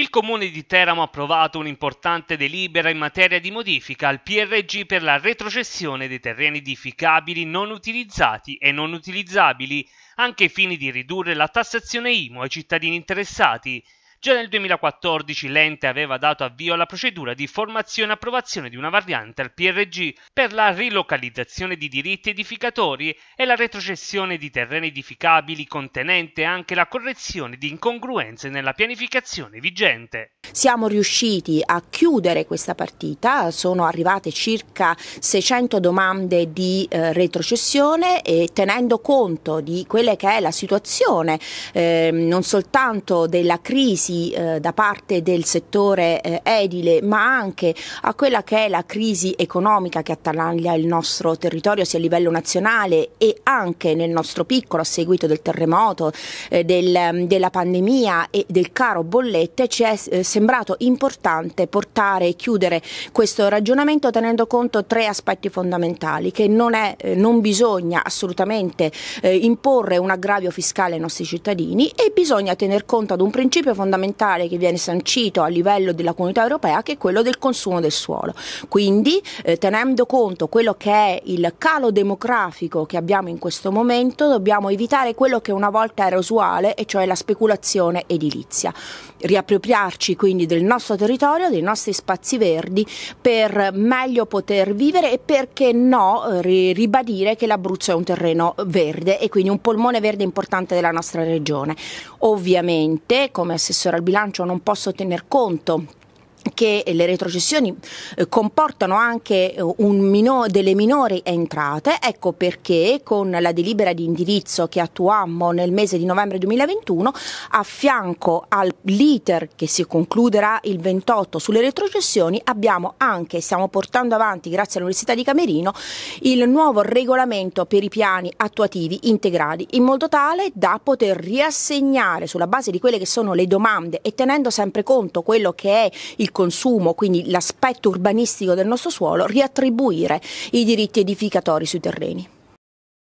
Il Comune di Teramo ha approvato un'importante delibera in materia di modifica al PRG per la retrocessione dei terreni edificabili non utilizzati e non utilizzabili, anche ai fini di ridurre la tassazione IMO ai cittadini interessati Già nel 2014 l'ente aveva dato avvio alla procedura di formazione e approvazione di una variante al PRG per la rilocalizzazione di diritti edificatori e la retrocessione di terreni edificabili contenente anche la correzione di incongruenze nella pianificazione vigente. Siamo riusciti a chiudere questa partita, sono arrivate circa 600 domande di eh, retrocessione e tenendo conto di quella che è la situazione eh, non soltanto della crisi crisi eh, da parte del settore eh, edile, ma anche a quella che è la crisi economica che attanaglia il nostro territorio sia a livello nazionale e anche nel nostro piccolo a seguito del terremoto, eh, del, mm, della pandemia e del caro bollette, ci è eh, sembrato importante portare e chiudere questo ragionamento tenendo conto tre aspetti fondamentali, che non, è, eh, non bisogna assolutamente eh, imporre un aggravio fiscale ai nostri cittadini e bisogna tener conto ad un principio fondamentale fondamentale che viene sancito a livello della comunità europea che è quello del consumo del suolo. Quindi eh, tenendo conto quello che è il calo demografico che abbiamo in questo momento dobbiamo evitare quello che una volta era usuale e cioè la speculazione edilizia. Riappropriarci quindi del nostro territorio, dei nostri spazi verdi per meglio poter vivere e perché no eh, ri- ribadire che l'Abruzzo è un terreno verde e quindi un polmone verde importante della nostra regione. Ovviamente come assessore al bilancio non posso tener conto che le retrocessioni eh, comportano anche eh, mino, delle minori entrate, ecco perché con la delibera di indirizzo che attuammo nel mese di novembre 2021, a fianco all'iter che si concluderà il 28 sulle retrocessioni, abbiamo anche, stiamo portando avanti grazie all'Università di Camerino, il nuovo regolamento per i piani attuativi integrali, in modo tale da poter riassegnare sulla base di quelle che sono le domande e tenendo sempre conto quello che è il consumo, quindi l'aspetto urbanistico del nostro suolo, riattribuire i diritti edificatori sui terreni.